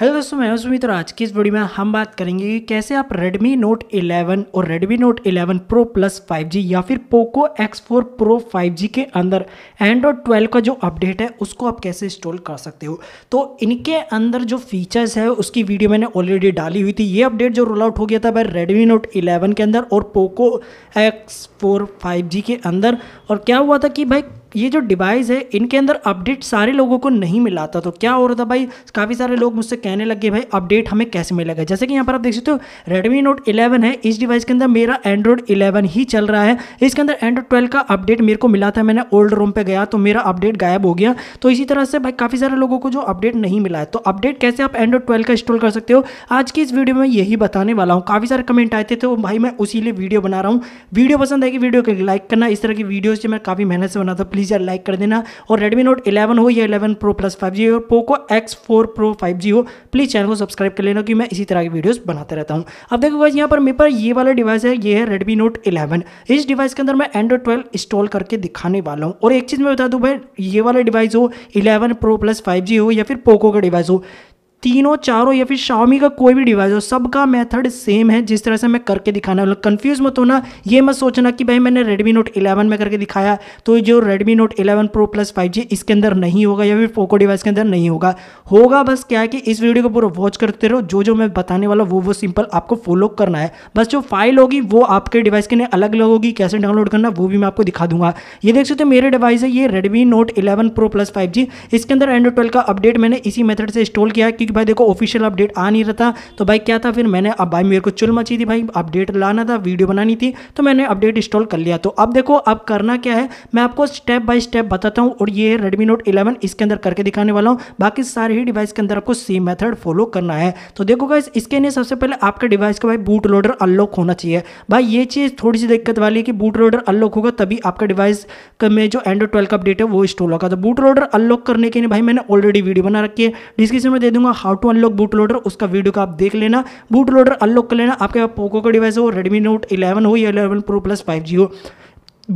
hello दोस्तों मैं हूं तो आज की इस वीडियो में हम बात करेंगे कि कैसे आप Redmi Note 11 और Redmi Note 11 Pro Plus 5G या फिर Poco X4 Pro 5G के अंदर Android 12 का जो अपडेट है उसको आप कैसे इंस्टॉल कर सकते हो तो इनके अंदर जो फीचर्स है उसकी वीडियो मैंने ऑलरेडी डाली हुई थी ये अपडेट जो रोल आउट हो गया था भाई रेडमी नोट इलेवन के अंदर और पोको एक्स फोर के अंदर और क्या हुआ था कि भाई ये जो डिवाइस है इनके अंदर अपडेट सारे लोगों को नहीं मिला था तो क्या हो रहा था भाई काफ़ी सारे लोग मुझसे कहने लगे भाई अपडेट हमें कैसे मिलेगा जैसे कि यहाँ पर आप देख सकते हो रेडमी नोट इलेवन है इस डिवाइस के अंदर मेरा एंड्रॉयड इलेवन ही चल रहा है इसके अंदर एंड्रॉयड ट्वेल्व का अपडेट मेरे को मिला था मैंने ओल्ड रोम पर गया तो मेरा अपडेट गायब हो गया तो इसी तरह से भाई काफ़ी सारे लोगों को जो अपडेट नहीं मिला है तो अपडेट कैसे आप एंड्रॉयड ट्वेल्व का इंस्टॉल कर सकते हो आज की इस वीडियो में यही बताने वाला हूँ काफ़ी सारे कमेंट आए थे तो भाई मैं उसी लिए वीडियो बना रहा हूँ वीडियो पसंद आएगी वीडियो को लाइक करना इस तरह की वीडियोज मैं काफ़ी मेहनत से बना था प्लीज़ जल्दी से लाइक कर देना और रेडमी नोट इलेवन हो या eleven Pro plus five G हो Poco X four Pro five G हो प्लीज़ चैनल को सब्सक्राइब कर लेना क्योंकि मैं इसी तरह की वीडियोस बनाता रहता हूँ अब देखो बस यहाँ पर मेरे पर ये वाला डिवाइस है ये है रेडमी नोट इलेवन इस डिवाइस के अंदर मैं एंड्रॉइड ट्वेल्व इंस्टॉल करके दिखाने वाला हूँ और एक चीज़ मैं बता दूँ भाई ये वाला डिवाइस हो eleven Pro plus five G हो या फिर पोको का डिवाइस हो तीनों चारों या फिर शाओमी का कोई भी डिवाइस हो सबका मेथड सेम है जिस तरह से मैं करके दिखाने वाला कन्फ्यूज मत होना ये मत सोचना कि भाई मैंने रेडमी नोट 11 में करके दिखाया तो जो Redmi note 11 pro plus 5G इसके अंदर नहीं होगा या फिर पोको डिवाइस के अंदर नहीं होगा होगा बस क्या है कि इस वीडियो को पूरा वॉच करते रहो जो जो मैं बताने वाला वो वो सिंपल आपको फॉलो करना है बस जो फाइल होगी वो आपके डिवाइस के लिए अलग अलग होगी कैसे डाउनलोड करना वो भी मैं आपको दिखा दूंगा ये देख सकते हो मेरे डिवाइस है ये Redmi Note eleven Pro plus five इसके अंदर एंड्रॉइड ट्वेल्व का अपडेट मैंने इसी मेथड से इंस्टॉल किया है क्योंकि भाई देखो ऑफिशियल अपडेट आ नहीं रहा था तो भाई क्या था फिर मैंने अब भाई मेरे को चुल मची थी भाई अपडेट लाना था वीडियो बनानी थी तो मैंने अपडेट इंस्टॉल कर लिया तो अब देखो अब करना क्या है मैं आपको स्टेप बाय स्टेप बताता हूँ और ये है रेडमी नोट इलेवन इसके अंदर करके दिखाने वाला हूँ बाकी सारे ही डिवाइस के अंदर आपको सेम मेथड फॉलो करना है तो देखो गाइस इसके लिए सबसे पहले आपके डिवाइस का भाई बूट लोडर अनलॉक होना चाहिए भाई ये चीज़ थोड़ी सी दिक्कत वाली है कि बूट लोडर अनलॉक होगा तभी आपका डिवाइस में जो एंड्रॉइड ट्वेल्व का अपडेट है वो इंस्टॉल होगा तो बूट लोडर अनलॉक करने के लिए भाई मैंने ऑलरेडी वीडियो बना रखी है डिस्क्रिप्शन में दे दूंगा how to unlock boot loader उसका वीडियो का आप देख लेना बूट लोडर अनलॉक कर लेना आपके पास पोको का डिवाइस हो रेडमी नोट इलेवन हो या eleven Pro plus five G हो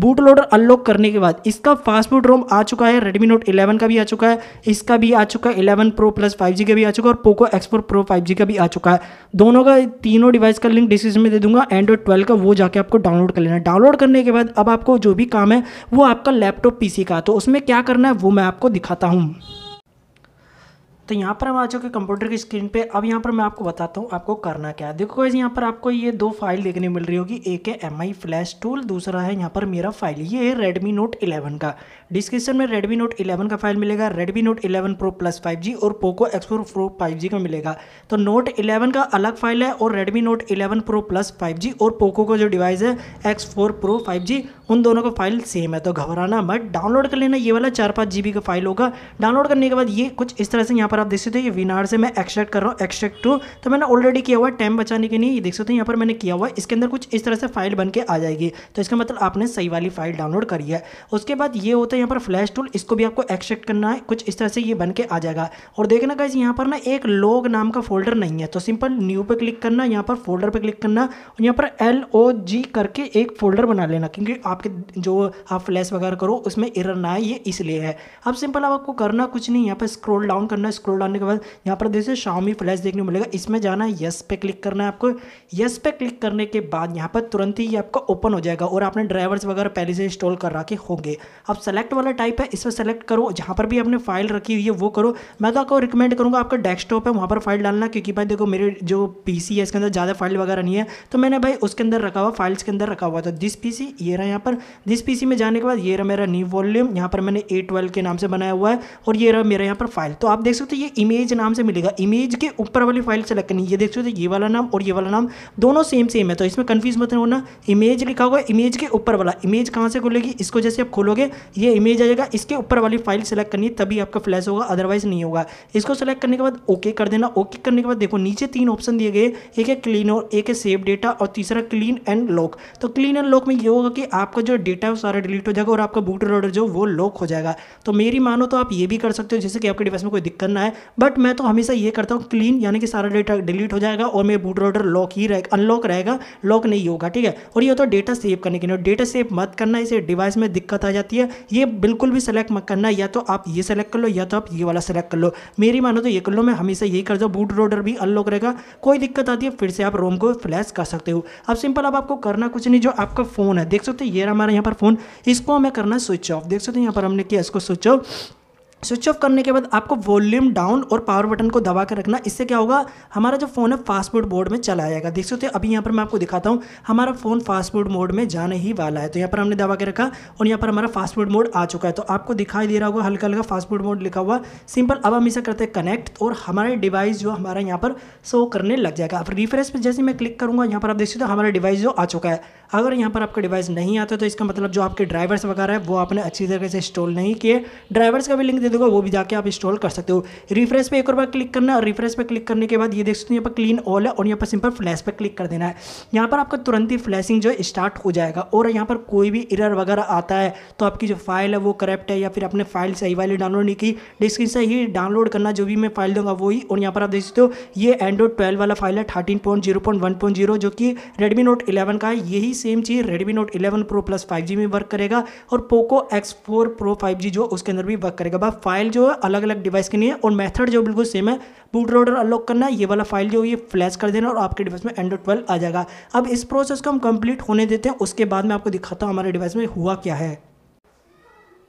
बूट लोडर अनलॉक करने के बाद इसका बूट रोम आ चुका है रेडमी नोट 11 का भी आ चुका है इसका भी आ चुका है 11 प्रो प्लस 5G का भी आ चुका है और पोको एक्सपोर प्रो जी का भी आ चुका है दोनों का तीनों डिवाइस का लिंक डिस्क्रिप्शन में दे दूंगा एंड्रॉइड ट्वेल्व का वो जाके आपको डाउनलोड कर लेना डाउनलोड करने के बाद अब आपको जो भी काम है वो आपका लैपटॉप पी का तो उसमें क्या करना है वो मैं आपको दिखाता हूँ तो यहाँ पर हम आ चुके कंप्यूटर की स्क्रीन पे अब यहाँ पर मैं आपको बताता हूँ आपको करना क्या है देखो यहाँ पर आपको ये दो फाइल देखने मिल रही होगी एक है एम आई फ्लैश टूल दूसरा है यहाँ पर मेरा फाइल ये है रेडमी नोट इलेवन का डिस्क्रिप्शन में रेडमी नोट इलेवन का फाइल मिलेगा Redmi Note eleven Pro plus five G और Poco X four Pro five G का मिलेगा तो नोट इलेवन का अलग फाइल है और Redmi Note eleven Pro plus five G और पोको का जो डिवाइस है X four Pro five G उन दोनों का फाइल सेम है तो घबराना मत डाउनलोड कर लेना ये वाला चार पाँच जी का फाइल होगा डाउनलोड करने के बाद ये कुछ इस तरह से यहाँ पर आप देख सकते हो ये विनार से मैं एक्सट्रैक्ट कर रहा हूँ एक्सट्रैक्ट टू तो मैंने ऑलरेडी किया हुआ है टाइम बचाने के लिए ये देख सकते हो यहाँ पर मैंने किया हुआ है इसके अंदर कुछ इस तरह से फाइल बन के आ जाएगी तो इसका मतलब आपने सही वाली फाइल डाउनलोड करी है उसके बाद ये होता है यहाँ पर फ्लैश टूल इसको भी आपको एक्सट्रैक्ट करना है कुछ इस तरह से ये बन के आ जाएगा और देखना कहा यहाँ पर ना एक लोग नाम का फोल्डर नहीं है तो सिंपल न्यू पर क्लिक करना यहाँ पर फोल्डर पर क्लिक करना और यहाँ पर एल ओ जी करके एक फोल्डर बना लेना क्योंकि आप आपके जो आप फ्लैश वगैरह करो उसमें एरर ना आए ये इसलिए है अब सिंपल अब आपको करना कुछ नहीं यहाँ पर स्क्रोल डाउन करना है स्क्रोल डाउन के बाद यहाँ पर जैसे शाउमी फ्लैश देखने को मिलेगा इसमें जाना है यस पे क्लिक करना है आपको यस पे क्लिक करने के बाद यहाँ पर तुरंत ही आपका ओपन हो जाएगा और आपने ड्राइवर्स वगैरह पहले से इंस्टॉल कर रखे होंगे अब सेलेक्ट वाला टाइप है इसमें सेलेक्ट करो जहाँ पर भी आपने फाइल रखी हुई है वो करो मैं तो आपको रिकमेंड करूँगा आपका डेस्कटॉप है वहाँ पर फाइल डालना क्योंकि भाई देखो मेरे जो पी है इसके अंदर ज़्यादा फाइल वगैरह नहीं है तो मैंने भाई उसके अंदर रखा हुआ फाइल्स के अंदर रखा हुआ था दिस पीसी ये रहा यहाँ पर पर जिस पी में जाने के बाद ये रहा मेरा न्यू वॉल्यूम यहाँ पर मैंने ए ट्वेल्व के नाम से बनाया हुआ है और ये रहा मेरा यहाँ पर फाइल तो आप देख सकते हो ये इमेज नाम से मिलेगा इमेज के ऊपर वाली फाइल सेलेक्ट करनी ये देख सकते हो ये वाला नाम और ये वाला नाम दोनों सेम सेम है तो इसमें कन्फ्यूज मत होना इमेज लिखा होगा इमेज के ऊपर वाला इमेज कहाँ से खुलेगी इसको जैसे आप खोलोगे ये इमेज आ जाएगा इसके ऊपर वाली फाइल सेलेक्ट करनी तभी आपका फ्लैश होगा अदरवाइज नहीं होगा इसको सेलेक्ट करने के बाद ओके कर देना ओके करने के बाद देखो नीचे तीन ऑप्शन दिए गए एक है क्लीन और एक है सेव डेटा और तीसरा क्लीन एंड लॉक तो क्लीन एंड लॉक में ये होगा कि आपका आपका जो डेटा है वो सारा डिलीट हो जाएगा और आपका बूट लोडर जो वो लॉक हो जाएगा तो मेरी मानो तो आप ये भी कर सकते हो जैसे कि आपके डिवाइस में कोई दिक्कत ना है बट मैं तो हमेशा ये करता हूँ क्लीन यानी कि सारा डेटा डिलीट हो जाएगा और मेरा बूट लोडर लॉक ही रहेगा अनलॉक रहेगा लॉक नहीं होगा ठीक है और ये होता है डेटा सेव करने के लिए डेटा सेव मत करना इसे डिवाइस में दिक्कत आ जाती है ये बिल्कुल भी सेलेक्ट मत करना या तो आप ये सेलेक्ट कर लो या तो आप ये वाला सेलेक्ट कर लो मेरी मानो तो ये कर लो मैं हमेशा यही करता हूँ बूट रोडर भी अनलॉक रहेगा कोई दिक्कत आती है फिर से आप रोम को फ्लैश कर सकते हो अब सिंपल अब आपको करना कुछ नहीं जो आपका फ़ोन है देख सकते हो ये हमारा यहाँ पर फ़ोन इसको हमें करना है स्विच ऑफ देख सकते हैं यहाँ पर हमने किया इसको स्विच ऑफ स्विच ऑफ करने के बाद आपको वॉल्यूम डाउन और पावर बटन को दबा कर रखना इससे क्या होगा हमारा जो फ़ोन है फास्ट फूड मोड में चला जाएगा देख सकते हो अभी यहाँ पर मैं आपको दिखाता हूँ हमारा फ़ोन फास्ट फूड मोड में जाने ही वाला है तो यहाँ पर हमने दबा के रखा और यहाँ पर हमारा फास्ट फूड मोड आ चुका है तो आपको दिखाई दे रहा होगा हल्का हल्का फास्ट फूड मोड लिखा हुआ सिंपल अब हम इसे करते हैं कनेक्ट और हमारे डिवाइस जो हमारा यहाँ पर शो करने लग जाएगा अब रिफ्रेश पर जैसे मैं क्लिक करूँगा यहाँ पर आप देख सकते हो हमारा डिवाइस जो आ चुका है अगर यहाँ पर आपका डिवाइस नहीं आता तो इसका मतलब जो आपके ड्राइवर्स वगैरह है वो आपने अच्छी तरीके से इंस्टॉल नहीं किए ड्राइवर्स का भी लिंक दे दूंगा वो भी जाके आप इंस्टॉल कर सकते हो रिफ्रेश पे एक और बार क्लिक करना और रिफ्रेश पे क्लिक करने के बाद ये देख सकते हो यहाँ पर क्लीन ऑल है और यहाँ पर सिंपल फ्लैश पर क्लिक कर देना है यहाँ पर आपका तुरंत ही फ्लैशिंग जो है स्टार्ट हो जाएगा और यहाँ पर कोई भी इरर वगैरह आता है तो आपकी जो फाइल है वो करप्ट है या फिर आपने फाइल सही वाली डाउनलोड नहीं की डिस्क्रिप्शन से ही डाउनलोड करना जो भी मैं फाइल दूंगा वही और यहाँ पर आप देख सकते हो ये एंड्रॉइड ट्वेल्व वाला फाइल है thirteen point zero point one point zero जो कि रेडमी नोट इलेवन का है यही सेम चीज़ Redmi Note eleven Pro plus five G में वर्क करेगा और Poco X four Pro five G जो उसके अंदर भी वर्क करेगा बस फाइल जो है अलग अलग डिवाइस के लिए और मेथड जो बिल्कुल सेम है बूट रोडर अनलॉक करना ये वाला फाइल जो ये फ्लैश कर देना और आपके डिवाइस में एंड्रॉइड ट्वेल्व आ जाएगा अब इस प्रोसेस को हम कंप्लीट होने देते हैं उसके बाद में आपको दिखाता हूँ हमारे डिवाइस में हुआ क्या है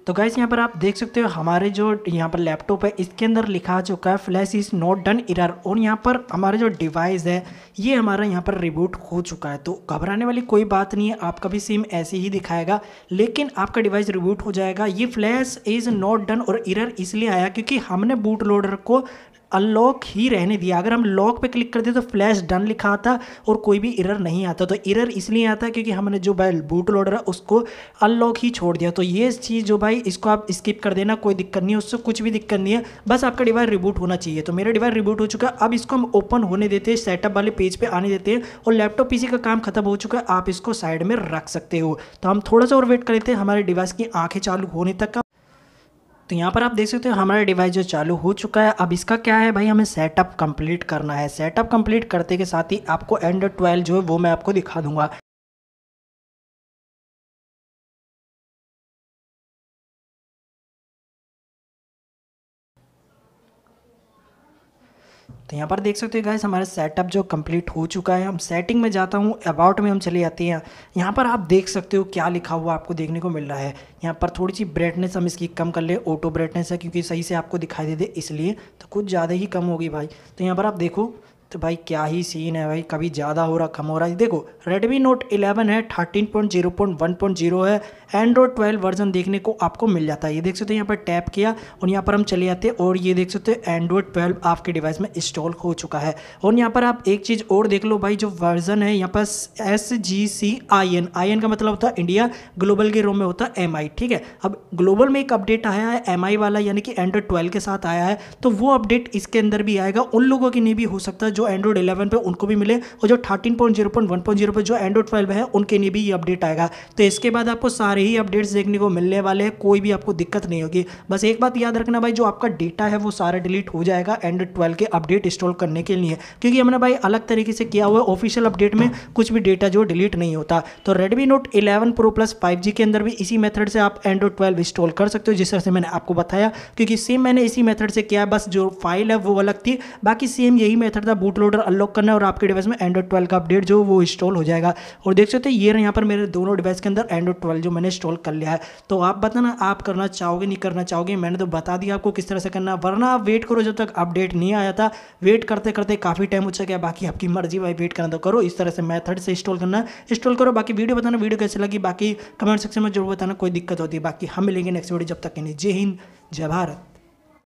तो गाइज यहाँ पर आप देख सकते हो हमारे जो यहाँ पर लैपटॉप है इसके अंदर लिखा चुका है flash is not done error और यहाँ पर हमारे जो डिवाइस है ये हमारा यहाँ पर रिबूट हो चुका है तो घबराने वाली कोई बात नहीं है आपका भी सिम ऐसे ही दिखाएगा लेकिन आपका डिवाइस रिबूट हो जाएगा ये फ्लैश इज़ नॉट डन और इरर इसलिए आया क्योंकि हमने बूट लोडर को अनलॉक ही रहने दिया अगर हम लॉक पे क्लिक करते तो फ्लैश डन लिखा आता और कोई भी इरर नहीं आता तो इरर इसलिए आता क्योंकि हमने जो भाई बूट लोडर है उसको अनलॉक ही छोड़ दिया तो ये चीज़ जो भाई इसको आप स्किप कर देना कोई दिक्कत नहीं है उससे कुछ भी दिक्कत नहीं है बस आपका डिवाइस रिबूट होना चाहिए तो मेरा डिवाइस रिबूट हो चुका है अब इसको हम ओपन होने देते हैं सेटअप वाले पेज पर पे आने देते हैं और लैपटॉप पी का काम खत्म हो चुका है आप इसको साइड में रख सकते हो तो हम थोड़ा सा और वेट कर लेते हैं हमारे डिवाइस की आँखें चालू होने तक का तो यहाँ पर आप देख सकते हो हमारा डिवाइस जो चालू हो चुका है अब इसका क्या है भाई हमें सेटअप कंप्लीट करना है सेटअप कंप्लीट करते के साथ ही आपको एंड ट्वेल्व जो है वो मैं आपको दिखा दूंगा तो यहाँ पर देख सकते हो गाइस हमारा सेटअप जो कंप्लीट हो चुका है हम सेटिंग में जाता हूँ अबाउट में हम चले जाते हैं यहाँ पर आप देख सकते हो क्या लिखा हुआ आपको देखने को मिल रहा है यहाँ पर थोड़ी सी ब्राइटनेस हम इसकी कम कर ले ऑटो ब्राइटनेस है क्योंकि सही से आपको दिखाई दे दे इसलिए तो कुछ ज़्यादा ही कम होगी भाई तो यहाँ पर आप देखो तो भाई क्या ही सीन है भाई कभी ज़्यादा हो रहा कम हो रहा है देखो Redmi Note 11 है 13.0.1.0 है Android 12 वर्जन देखने को आपको मिल जाता है ये देख सकते हो यहाँ पर टैप किया और यहाँ पर हम चले जाते हैं और ये देख सकते हो एंड्रॉयड 12 आपके डिवाइस में इंस्टॉल हो चुका है और यहाँ पर आप एक चीज़ और देख लो भाई जो वर्जन है यहाँ पर S G C I N I N का मतलब होता है इंडिया ग्लोबल के रोम में होता है एम आई ठीक है अब ग्लोबल में एक अपडेट आया है एम आई वाला यानी कि एंड्रॉयड ट्वेल्व के साथ आया है तो वो अपडेट इसके अंदर भी आएगा उन लोगों के लिए भी हो सकता है जो एंड्रॉइड इलेवन पे उनको भी मिले और जो thirteen point zero point one point zero पे जो एंड्रॉइड ट्वेल्व है उनके लिए भी ये अपडेट आएगा तो इसके बाद आपको सारे ही अपडेट्स देखने को मिलने वाले हैं कोई भी आपको दिक्कत नहीं होगी बस एक बात याद रखना भाई जो आपका डेटा है वो सारा डिलीट हो जाएगा एंड्रॉइड ट्वेल्व के अपडेट इंस्टॉल करने के लिए क्योंकि हमने भाई अलग तरीके से किया हुआ है ऑफिशियल अपडेट में कुछ भी डेटा जो डिलीट नहीं होता तो Redmi Note eleven Pro plus five के अंदर भी इसी मेथड से आप एंड्रॉइड ट्वेल्व इंस्टॉल कर सकते हो जिस तरह से मैंने आपको बताया क्योंकि सेम मैंने इसी मेथड से किया बस जो फाइल है वो अलग थी बाकी सेम यही मेथड था बूट लोडर अनलॉक करना है और आपके डिवाइस में एंड्रॉइड ट्वेल्व का अपडेट जो वो इंस्टॉल हो जाएगा और देख सकते हैं ये यहाँ पर मेरे दोनों डिवाइस के अंदर एंड्रॉइड ट्वेल्व जो मैंने इंस्टॉल कर लिया है तो आप बताना आप करना चाहोगे नहीं करना चाहोगे मैंने तो बता दिया आपको किस तरह से करना वरना आप वेट करो जब तक अपडेट नहीं आया था वेट करते करते काफ़ी टाइम हो चुका है बाकी आपकी मर्जी भाई वेट करना तो करो इस तरह से मैथड से इंस्टॉल करना इंस्टॉल करो बाकी वीडियो बताना वीडियो कैसे लगी बाकी कमेंट सेक्शन में जरूर बताना कोई दिक्कत होती है बाकी हम मिलेंगे नेक्स्ट वीडियो जब तक के लिए जय हिंद जय भारत